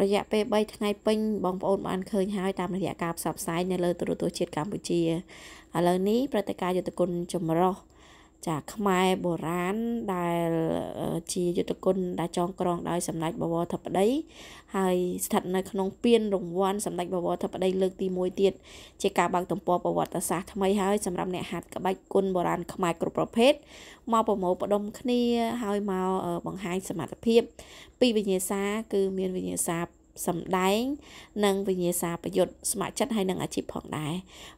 រយៈពេល3ថ្ងៃពេញបងប្អូនបានឃើញហើយតាមរយៈការផ្សព្វផ្សាយនៅលើទូរទស្សន៍ជាតិកម្ពុជាឥឡូវនេះព្រឹត្តិការណ៍យុទ្ធគុណចម្រោះចាខ្មែរបុរាណដែលជាយុទ្ធគុណដែលចងក្រង ដោយសម្ដេចបវរធិបតីហើយស្ថិតនៅក្នុងពានរង្វាន់សម្ដេចបវរធិបតីលើកទី1ទៀតជាការបើកទំព័រប្រវត្តិសាស្ត្រថ្មីហើយសម្រាប់អ្នកហាត់ក្បាច់គុណបុរាណខ្មែរគ្រប់ប្រភេទមកប្រមូលផ្ដុំ គ្នាហើយមកបង្ហាញសមត្ថភាព ពីវិញ្ញាសាគឺមានវិញ្ញាសាសម្ដែងនិងវិញ្ញាសាប្រយុទ្ធស្ម័គ្រចិត្តហើយនឹងអាជីពផងដែរ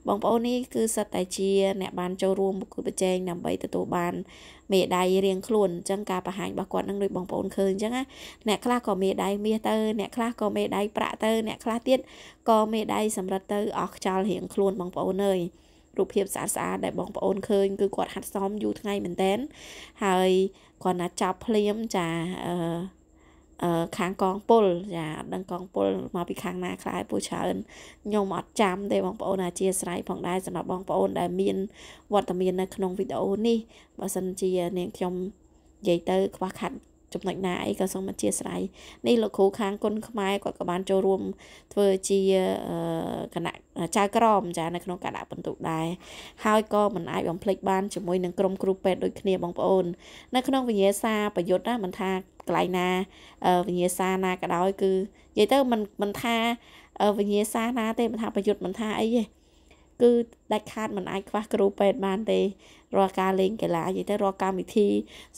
បងប្អូននេះគឺសិតតែជាអ្នកបានចូលរួមប្រគួតប្រជែងដើម្បីទទួលបានមេដាយរៀងខ្លួនអញ្ចឹងការបង្ហាញរបស់គាត់នឹងដូចបងប្អូនឃើញអញ្ចឹងណាអ្នកខ្លះក៏មេដាយមាសទៅ អ្នកខ្លះក៏មេដាយប្រាក់ទៅអ្នកខ្លះទៀតក៏មេដាយសម្រិតទៅអស់ខ្យល់រៀងខ្លួនបងប្អូនអើយរូបភាពស្អាតស្អាតដែលបងប្អូនឃើញគឺគាត់ហាត់សមយូរថ្ងៃមែនតើហើយគាត់ណាចាប់ភ្លាមចាអឺខាងកងពលចាអត់ដឹងកងពលមកពីខាងណាខ្លះពូច្រើនខ្ញុំអត់ចាំទេបងប្អូនអាជាស្រ័យផងដែរសម្រាប់បងប្អូនដែលមានវត្តមាននៅក្នុងវីដេអូនេះបើសិនជា នាងខ្ញុំនិយាយទៅខ្វះខាតចំណុចណាអីក៏សូមអធិស្ឋាននេះលោកគ្រូខាងគុណខ្មែរគាត់ក៏បានចូលរួមធ្វើជាគណៈចៅក្រមចានៅក្នុងការដាក់ពិន្ទុដែរហើយក៏មិនអាចបំភ្លេចបានជាមួយនឹងក្រុមគ្រូពេទ្យដូចគ្នាបងប្អូននៅក្នុងវិញ្ញាសាប្រយុទ្ធណាមិនថាកន្លែងណាវិញ្ញាសាណាក៏ដោយគឺនិយាយទៅមិនមិនថាវិញ្ញាសាណាទេមិនថាប្រយុទ្ធមិនថាអីទេគឺដាច់ខាតមិនអាចខ្វះគ្រូពេទ្យបានទេរាល់ការលេងកីឡានិយាយទៅរាល់កម្មវិធី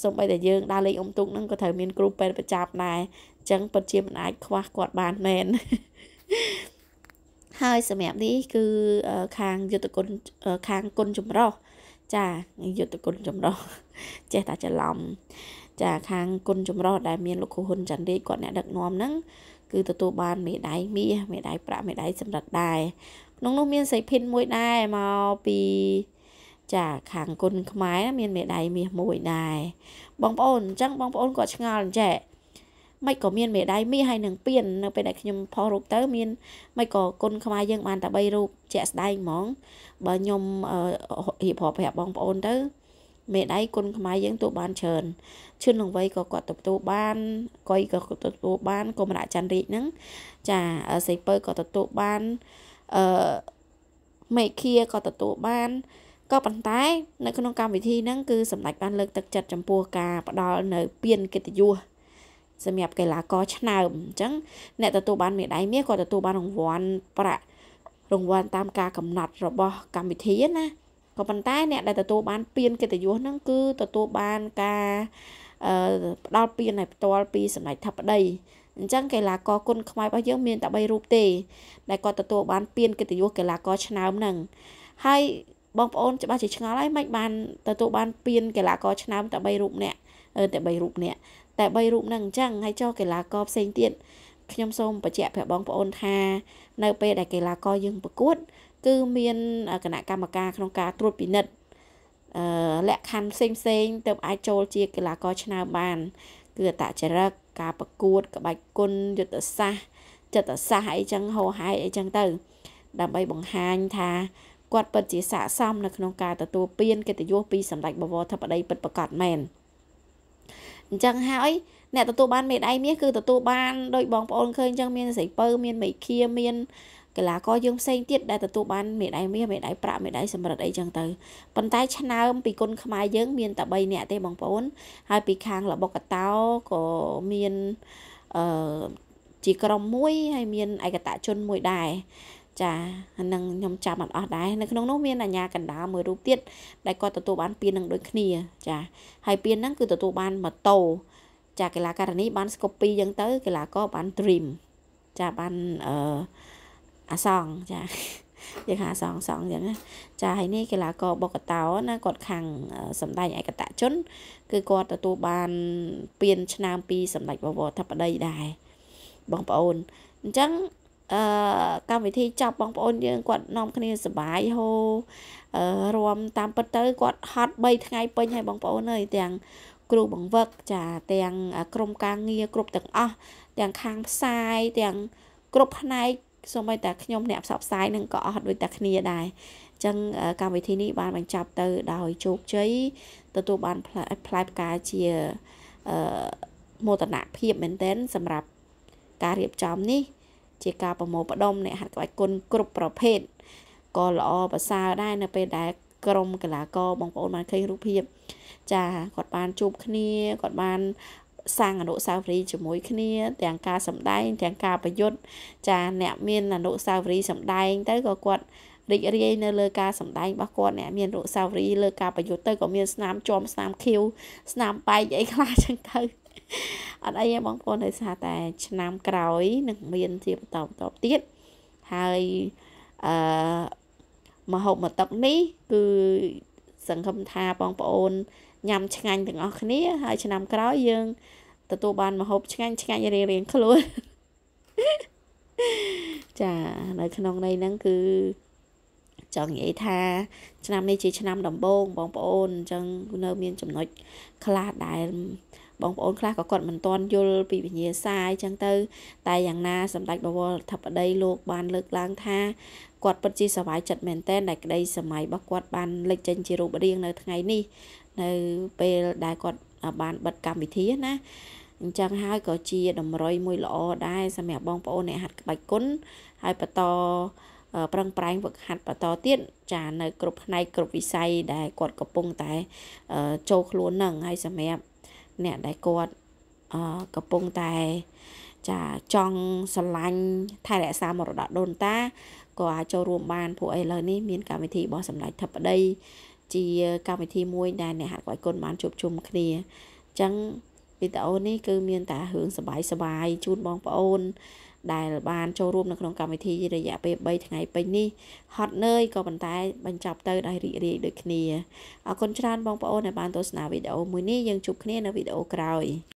សូម្បីតែយើងដើរលេងអុំទូកហ្នឹងក៏ត្រូវមានគ្រូពេទ្យប្រចាំដែរអញ្ចឹងពិតជាមិនអាចខ្វះគាត់បានមែនហើយសម្រាប់នេះគឺខាងយុទ្ធគុណខាងគុណចម្រោះចាយុទ្ធគុណចម្រោះចេះតែច្រឡំចាខាងគុណចម្រោះដែលមានលោកគ្រូហ៊ុនច័ន្ទរាជគាត់អ្នកដឹកនាំហ្នឹងគឺទទួលបានមេដាយមាសមេដាយប្រាក់មេដាយសំរឹទ្ធដែរក្នុងនោះមានសីភិនមួយដែរមកពីចាខាងគុណខ្មែរ មានមេដៃមាសមួយដែរបងប្អូនអញ្ចឹងបងប្អូនក៏ឆ្ងល់អញ្ចេះមិនក៏មានមេដៃមាសហើយនឹងពៀននៅពេលដែលខ្ញុំផុសរូបទៅ មានមិនក៏គុណខ្មែរយើងបានតែ3រូបជាក់ស្ដែងហ្មងបើខ្ញុំរៀបរាប់ប្រាប់បងប្អូនទៅមេដៃគុណខ្មែរយើងទូបានច្រើនឈឿននឹងវ័យក៏គាត់ទទួលបានកុយក៏ទទួលបានកុមរៈច័ន្ទរាជហ្នឹងចាសីពើក៏ទទួលបានអឺមេឃាក៏ទទួលបានក៏ប៉ុន្តែ នៅក្នុងកម្មវិធីហ្នឹងគឺសម្ដេចបានលើកទឹកចិត្តចំពោះការផ្ដល់នៅពានកិត្តិយសសម្រាប់កីឡាករឆ្នើមអញ្ចឹងអ្នកទទួលបានមេដាយមាសគាត់ទទួលបានរង្វាន់ប្រាក់រង្វាន់តាមការកំណត់របស់កម្មវិធីណាក៏ប៉ុន្តែ អ្នកដែលទទួលបានពានកិត្តិយសហ្នឹងគឺទទួលបានការផ្ដល់ពានឲ្យផ្ទាល់ពីសម្ដេចធិបតីអញ្ចឹងកីឡាករគុណខ្មែររបស់យើងមានតែ3រូបទេដែលគាត់ទទួលបាន ពានកិត្តិយសកីឡាករឆ្នើមហ្នឹងហើយបងប្អូនច្បាស់ជាឆ្ងល់ហើយមិនបានទទួលបានពានកីឡាករឆ្នើមតែ3រូបនាក់តែ3រូបនាក់តែ3រូបហ្នឹងអញ្ចឹងហើយចោះកីឡាករផ្សេងទៀតខ្ញុំសូមបញ្ជាក់ប្រាប់បងប្អូនថានៅពេលដែលកីឡាករយើងប្រកួត គឺមានគណៈកម្មការក្នុងការត្រួតពិនិត្យអឺលក្ខខណ្ឌផ្សេងផ្សេងទៅអាចចូលជាកីឡាករឆ្នើមបាន គឺអតចរិតការប្រកួត ក្បាច់គុណយុទ្ធសាស្ត្រចិត្តសាស្ត្រអីចឹងហោហែអីចឹងទៅ ដើម្បីបង្ហាញថាគាត់ពិតជាស័ក្តិសមនៅក្នុងការទទួលពានកិត្តិយសពីសម្ដេចបវរធិបតីពិតប្រាកដមែនអញ្ចឹងហើយអ្នកទទួលបានមេដាយមាសគឺទទួលបានដោយបងប្អូនឃើញអញ្ចឹងមានស្រីពៅមានមេឃាមានកីឡាករយើងផ្សេងទៀតដែលទទួលបានមេដាយមាសមេដាយប្រាក់មេដាយសំរឹទ្ធអីចឹងទៅប៉ុន្តែឆ្នើមពីគុណខ្មែរយើងមានតែ3នាក់ទេ បងប្អូនហើយពីខាងលបកតោក៏មានអឺជាក្រុមមួយហើយមានឯកតជនមួយដែរចាហ្នឹងខ្ញុំចាំអត់អស់ដែរនៅក្នុងនោះមានអាញាកណ្ដាលមួយរូបទៀតដែលគាត់ទទួលបានពាននឹងដូចគ្នាចាហើយពានហ្នឹងគឺទទួលបានម៉ូតូ ចាកីឡាករនេះបានស្កូពីយ៉ាងទៅកីឡាករបាន dream ចាបានអឺអាសងចាយើងហៅសងសងអញ្ចឹងណាចាហើយនេះកីឡាករបុកតោណាគាត់ខាង សម្ដេចឯកតជន គឺគាត់ទទួលបានពៀនឆ្នាំពីសម្ដេចបវរធិបតីដែរបងប្អូនអញ្ចឹងអឺកម្មវិធីចប់បងប្អូនយើងគាត់នាំគ្នាសបាយហូអឺរួមតាមពិតទៅគាត់ហត់3ថ្ងៃពេញហើយបងប្អូនអើយទាំងគ្រូបង្វឹកចាទាំងក្រុមការងារគ្រប់ទាំងអស់ទាំងខាងផ្សាយទាំងគ្រប់ផ្នែកសូម្បីតែខ្ញុំអ្នកផ្សព្វផ្សាយនឹងក៏អស់ដូចតែគ្នាដែរអញ្ចឹងកម្មវិធីនេះបានបញ្ចប់ទៅ ដោយជោគជ័យទទួលបានផ្លែផ្កាជាអឺមោទនភាពមែនទែនសម្រាប់ការរៀបចំនេះជាការប្រមូលផ្ដុំអ្នកហាត់ក្បាច់គុណគ្រប់ប្រភេទក៏ល្អប្រសើរដែរនៅពេលដែលក្រុមកីឡាករបងប្អូនបានឃើញរូបភាព ចាគាត់បានជួបគ្នាគាត់បានសាងអនុស្សាវរីយ៍ជាមួយគ្នា ទាំងការសម្ដែងទាំងការប្រយុទ្ធចាអ្នកមានអនុស្សាវរីយ៍សម្ដែងទៅក៏គាត់រីករាយនៅលើការសម្ដែងរបស់គាត់អ្នកមានរុសាវរីលើការប្រយុទ្ធទៅក៏មានស្នាមជាប់ស្នាមខៀវស្នាមបែកអីខ្លះចឹងទៅអត់អីទេបងប្អូនដោយសារតែ ឆ្នាំក្រោយនឹងមានជាបន្តបន្តទៀតហើយអឺមហូបមកតុកនេះគឺសង្ឃឹមថាបងប្អូនញ៉ាំឆ្ងាញ់ទាំងអស់គ្នាហើយឆ្នាំក្រោយយើងទទួលបានម្ហូបឆ្ងាញ់ឆ្ងាញ់រៀងរៀងខ្លួនចានៅក្នុងន័យហ្នឹងគឺចង់និយាយថា ឆ្នាំនេះជាឆ្នាំ ដំបូងបងប្អូនអញ្ចឹងនៅមាន ចំណុចខ្លះដែលបងប្អូនខ្លះក៏គាត់មិនទាន់យល់ពីវិញ្ញាសាអញ្ចឹងទៅតែយ៉ាងណាសម្ដេចបវរធិបតី លោក បាន លើកឡើងថាគាត់ពិតជាសប្បាយចិត្តមែនទែនដែលក្តីសម័យរបស់គាត់បានលេចចេញជារូបរាងនៅថ្ងៃនេះ នៅពេលដែលគាត់បានបិទកម្មវិធីណាអញ្ចឹងហើយក៏ជាតម្រុយមួយល្អដែរសម្រាប់បងប្អូនអ្នកហាត់ក្បាច់គុណហើយបន្តប្រឹងប្រែងវឹកហាត់បន្តទៀតចានៅគ្រប់ផ្នែកគ្រប់វិស័យដែលគាត់កំពុងតែចូលខ្លួននឹងហើយសម្រាប់អ្នកដែលគាត់កំពុងតែអឺចាចង់ស្រឡាញ់ថែរក្សាមរតកដូនតាក៏អាចចូលរួមបានព្រោះឥឡូវនេះមានកម្មវិធីរបស់សម្ដេចធិបតី ជាកម្មវិធីមួយ ដែល អ្នកហាត់គាត់គុណបានជួបជុំគ្នាអញ្ចឹងវីដេអូនេះគឺមានតែរឿងសបាយសបាយជូនបងប្អូន ដែលបានចូលរួមនៅក្នុងកម្មវិធី រយៈពេល3ថ្ងៃពេញនេះហត់នឿយក៏ប៉ុន្តែបញ្ចប់ទៅដោយរីករាយដូចគ្នាអរគុណច្រើនបងប្អូនដែលបានទស្សនាវីដេអូមួយនេះយើងជួបគ្នានៅវីដេអូក្រោយ